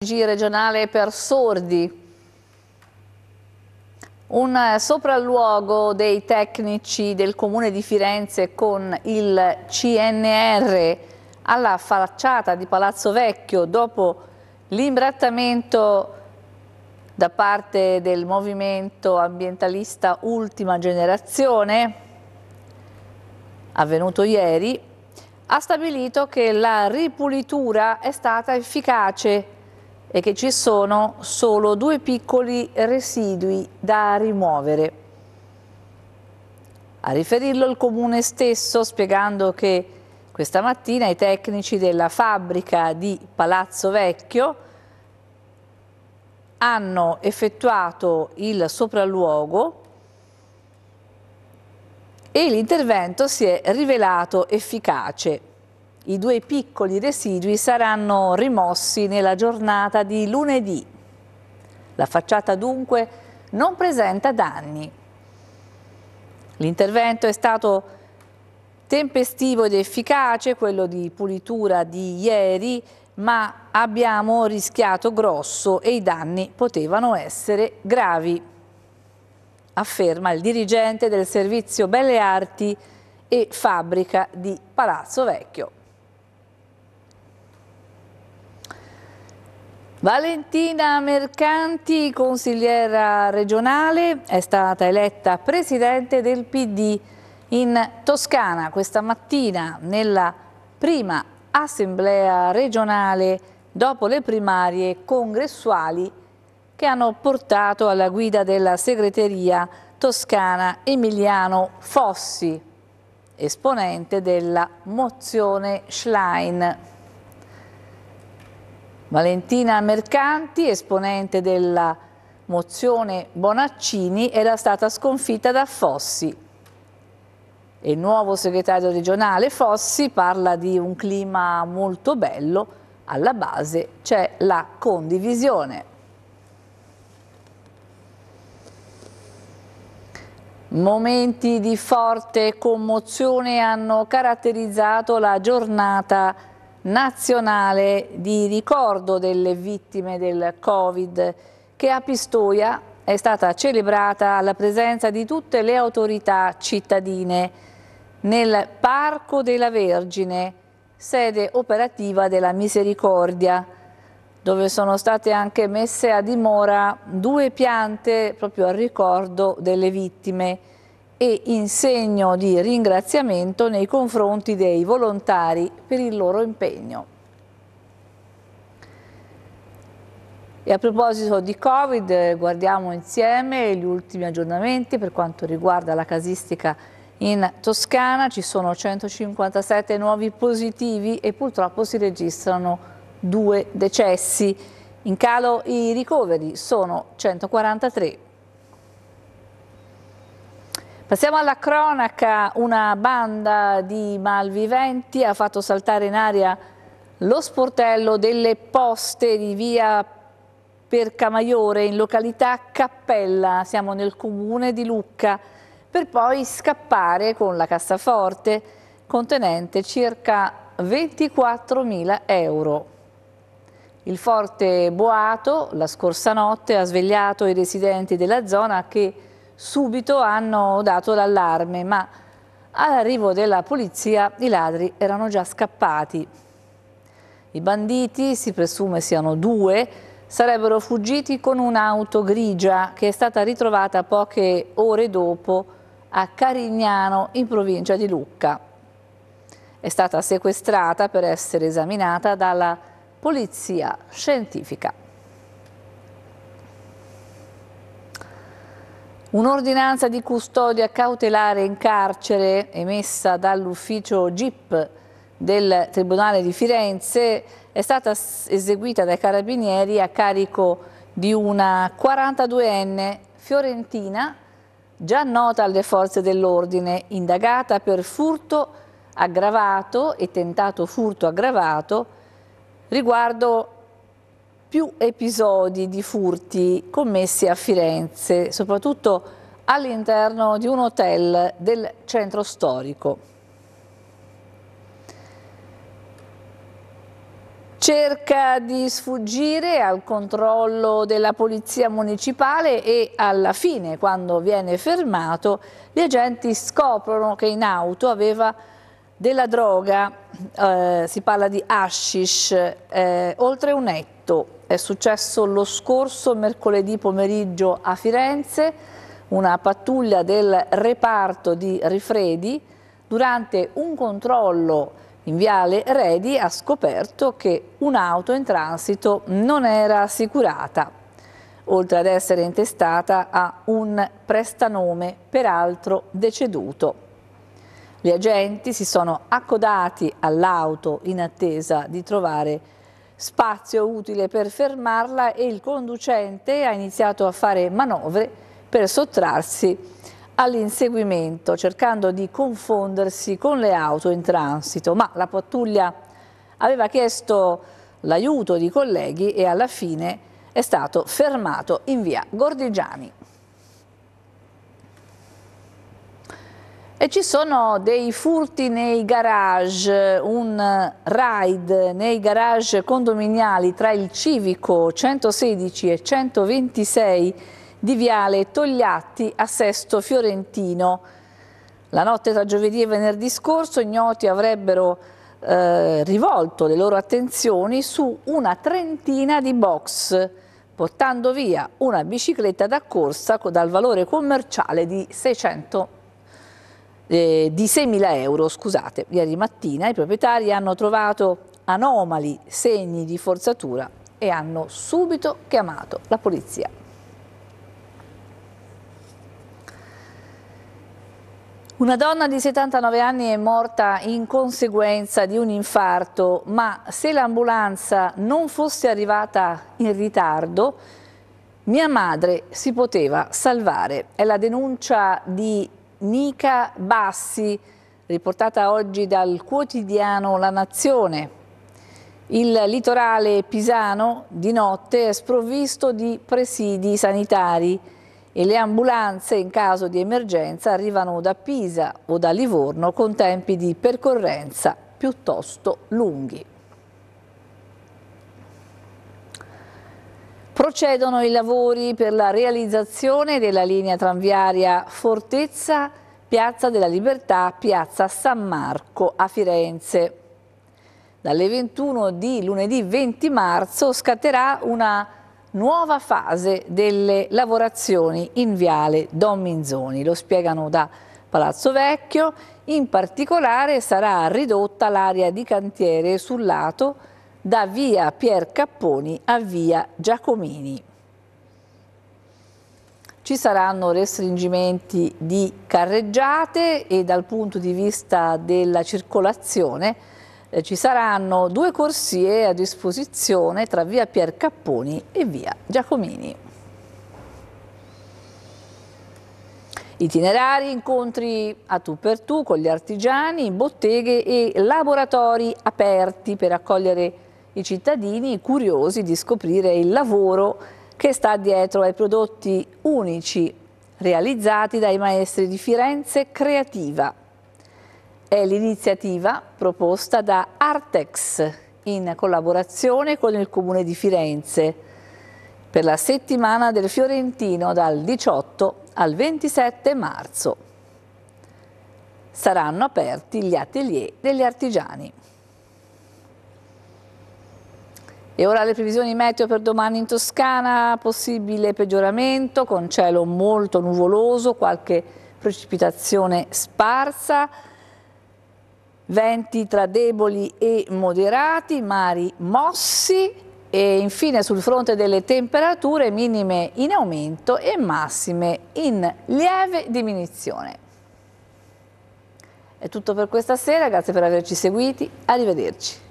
G regionale per sordi. Un sopralluogo dei tecnici del Comune di Firenze con il CNR alla facciata di Palazzo Vecchio dopo l'imbrattamento da parte del movimento ambientalista Ultima Generazione avvenuto ieri ha stabilito che la ripulitura è stata efficace e che ci sono solo due piccoli residui da rimuovere. A riferirlo il comune stesso spiegando che questa mattina i tecnici della fabbrica di Palazzo Vecchio hanno effettuato il sopralluogo e l'intervento si è rivelato efficace. I due piccoli residui saranno rimossi nella giornata di lunedì. La facciata dunque non presenta danni. L'intervento è stato tempestivo ed efficace, quello di pulitura di ieri, ma abbiamo rischiato grosso e i danni potevano essere gravi, afferma il dirigente del servizio Belle Arti e Fabbrica di Palazzo Vecchio. Valentina Mercanti, consigliera regionale, è stata eletta presidente del PD in Toscana questa mattina nella prima assemblea regionale dopo le primarie congressuali che hanno portato alla guida della segreteria toscana Emiliano Fossi, esponente della mozione Schlein. Valentina Mercanti, esponente della mozione Bonaccini, era stata sconfitta da Fossi. E il nuovo segretario regionale Fossi parla di un clima molto bello, alla base c'è la condivisione. Momenti di forte commozione hanno caratterizzato la giornata nazionale di ricordo delle vittime del Covid che a Pistoia è stata celebrata alla presenza di tutte le autorità cittadine nel Parco della Vergine, sede operativa della Misericordia, dove sono state anche messe a dimora due piante proprio a ricordo delle vittime e in segno di ringraziamento nei confronti dei volontari per il loro impegno. E a proposito di Covid, guardiamo insieme gli ultimi aggiornamenti per quanto riguarda la casistica in Toscana. Ci sono 157 nuovi positivi e purtroppo si registrano due decessi. In calo i ricoveri sono 143. Passiamo alla cronaca, una banda di malviventi ha fatto saltare in aria lo sportello delle poste di via Percamaiore in località Cappella, siamo nel comune di Lucca, per poi scappare con la cassaforte contenente circa 24.000 euro. Il forte Boato la scorsa notte ha svegliato i residenti della zona che subito hanno dato l'allarme, ma all'arrivo della polizia i ladri erano già scappati. I banditi, si presume siano due, sarebbero fuggiti con un'auto grigia che è stata ritrovata poche ore dopo a Carignano in provincia di Lucca. È stata sequestrata per essere esaminata dalla polizia scientifica. Un'ordinanza di custodia cautelare in carcere emessa dall'ufficio GIP del Tribunale di Firenze è stata eseguita dai carabinieri a carico di una 42enne fiorentina già nota alle forze dell'ordine, indagata per furto aggravato e tentato furto aggravato riguardo più episodi di furti commessi a Firenze, soprattutto all'interno di un hotel del centro storico. Cerca di sfuggire al controllo della polizia municipale e alla fine, quando viene fermato, gli agenti scoprono che in auto aveva della droga eh, si parla di hashish, eh, oltre un etto. È successo lo scorso mercoledì pomeriggio a Firenze, una pattuglia del reparto di Rifredi durante un controllo in Viale Redi ha scoperto che un'auto in transito non era assicurata, oltre ad essere intestata a un prestanome peraltro deceduto. Gli agenti si sono accodati all'auto in attesa di trovare spazio utile per fermarla e il conducente ha iniziato a fare manovre per sottrarsi all'inseguimento, cercando di confondersi con le auto in transito, ma la pattuglia aveva chiesto l'aiuto di colleghi e alla fine è stato fermato in via Gordigiani. E ci sono dei furti nei garage, un raid nei garage condominiali tra il civico 116 e 126 di Viale Togliatti a Sesto Fiorentino. La notte tra giovedì e venerdì scorso ignoti avrebbero eh, rivolto le loro attenzioni su una trentina di box portando via una bicicletta da corsa dal valore commerciale di 600 euro eh, di 6.000 euro. Scusate, ieri mattina i proprietari hanno trovato anomali segni di forzatura e hanno subito chiamato la polizia. Una donna di 79 anni è morta in conseguenza di un infarto, ma se l'ambulanza non fosse arrivata in ritardo, mia madre si poteva salvare. È la denuncia di Nica Bassi, riportata oggi dal quotidiano La Nazione. Il litorale pisano di notte è sprovvisto di presidi sanitari e le ambulanze in caso di emergenza arrivano da Pisa o da Livorno con tempi di percorrenza piuttosto lunghi. Procedono i lavori per la realizzazione della linea tranviaria Fortezza, Piazza della Libertà, Piazza San Marco a Firenze. Dalle 21 di lunedì 20 marzo scatterà una nuova fase delle lavorazioni in viale Don Minzoni, lo spiegano da Palazzo Vecchio. In particolare sarà ridotta l'area di cantiere sul lato da via Pier Capponi a via Giacomini. Ci saranno restringimenti di carreggiate e dal punto di vista della circolazione eh, ci saranno due corsie a disposizione tra via Pier Capponi e via Giacomini. Itinerari, incontri a tu per tu con gli artigiani, botteghe e laboratori aperti per accogliere i cittadini curiosi di scoprire il lavoro che sta dietro ai prodotti unici realizzati dai maestri di Firenze Creativa. È l'iniziativa proposta da Artex in collaborazione con il Comune di Firenze per la settimana del Fiorentino dal 18 al 27 marzo. Saranno aperti gli atelier degli artigiani. E ora le previsioni meteo per domani in Toscana, possibile peggioramento con cielo molto nuvoloso, qualche precipitazione sparsa, venti tra deboli e moderati, mari mossi e infine sul fronte delle temperature minime in aumento e massime in lieve diminuzione. È tutto per questa sera, grazie per averci seguiti, arrivederci.